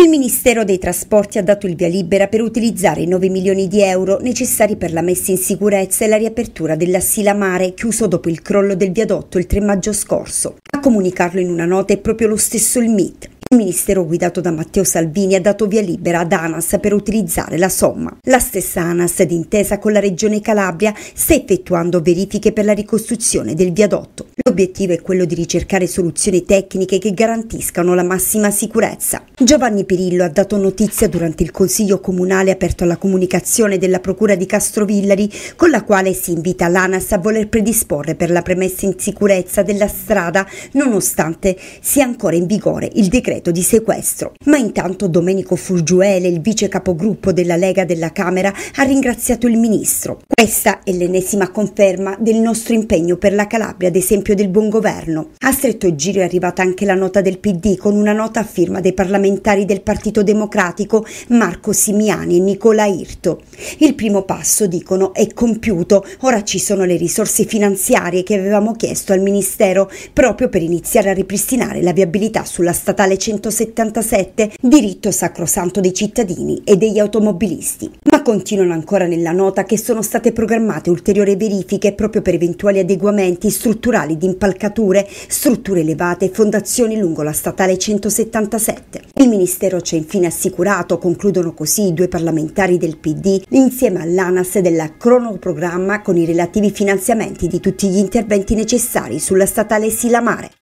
Il Ministero dei Trasporti ha dato il via libera per utilizzare i 9 milioni di euro necessari per la messa in sicurezza e la riapertura dell'Assila Mare, chiuso dopo il crollo del viadotto il 3 maggio scorso. A comunicarlo in una nota è proprio lo stesso il MIT, il ministero guidato da Matteo Salvini ha dato via libera ad ANAS per utilizzare la somma. La stessa ANAS, d'intesa con la Regione Calabria, sta effettuando verifiche per la ricostruzione del viadotto. L'obiettivo è quello di ricercare soluzioni tecniche che garantiscano la massima sicurezza. Giovanni Pirillo ha dato notizia durante il Consiglio Comunale aperto alla comunicazione della Procura di Castrovillari, con la quale si invita l'ANAS a voler predisporre per la premessa in sicurezza della strada, nonostante sia ancora in vigore il decreto decreto di sequestro. Ma intanto Domenico Fulgiuele, il vice capogruppo della Lega della Camera, ha ringraziato il ministro. Questa è l'ennesima conferma del nostro impegno per la Calabria, ad esempio del buon governo. A stretto giro è arrivata anche la nota del PD con una nota a firma dei parlamentari del Partito Democratico Marco Simiani e Nicola Irto. Il primo passo, dicono, è compiuto. Ora ci sono le risorse finanziarie che avevamo chiesto al Ministero proprio per iniziare a ripristinare la viabilità sulla statale 100. 1977, diritto sacrosanto dei cittadini e degli automobilisti. Ma continuano ancora nella nota che sono state programmate ulteriori verifiche proprio per eventuali adeguamenti strutturali di impalcature, strutture elevate e fondazioni lungo la statale 177. Il Ministero ci ha infine assicurato, concludono così i due parlamentari del PD, insieme all'ANAS della cronoprogramma con i relativi finanziamenti di tutti gli interventi necessari sulla statale Silamare.